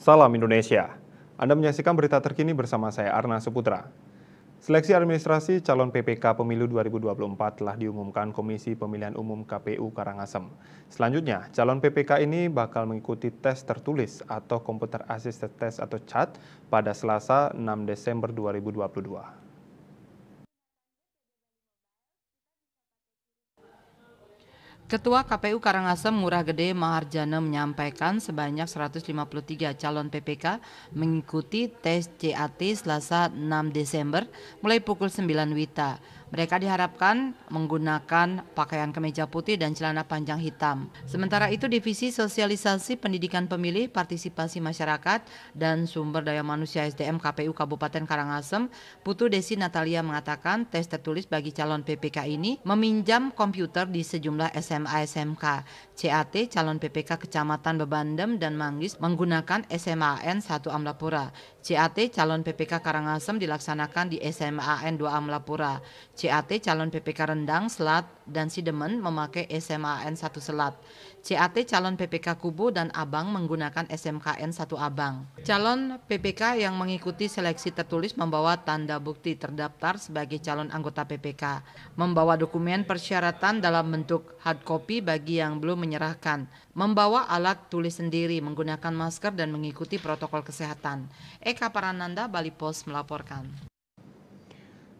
Salam Indonesia. Anda menyaksikan berita terkini bersama saya Arna Seputra. Seleksi administrasi calon PPK Pemilu 2024 telah diumumkan Komisi Pemilihan Umum KPU Karangasem. Selanjutnya, calon PPK ini bakal mengikuti tes tertulis atau komputer Assisted Test atau CAT pada Selasa 6 Desember 2022. Ketua KPU Karangasem Murah Gede Maharjana menyampaikan sebanyak 153 calon PPK mengikuti tes CAT Selasa 6 Desember mulai pukul 9 Wita. Mereka diharapkan menggunakan pakaian kemeja putih dan celana panjang hitam. Sementara itu Divisi Sosialisasi Pendidikan Pemilih, Partisipasi Masyarakat, dan Sumber Daya Manusia SDM KPU Kabupaten Karangasem, Putu Desi Natalia mengatakan tes tertulis bagi calon PPK ini meminjam komputer di sejumlah SMA SMK. CAT calon PPK Kecamatan Bebandem dan Manggis menggunakan SMAN 1 Amlapura. CAT calon PPK Karangasem dilaksanakan di SMAN 2 Amlapura. CAT calon PPK Rendang Selat dan Sidemen memakai SMAN 1 Selat. CAT calon PPK Kubu dan Abang menggunakan SMKN 1 Abang. Calon PPK yang mengikuti seleksi tertulis membawa tanda bukti terdaftar sebagai calon anggota PPK, membawa dokumen persyaratan dalam bentuk hard copy bagi yang belum menyerahkan, membawa alat tulis sendiri menggunakan masker dan mengikuti protokol kesehatan. Eka Parananda Bali Post melaporkan.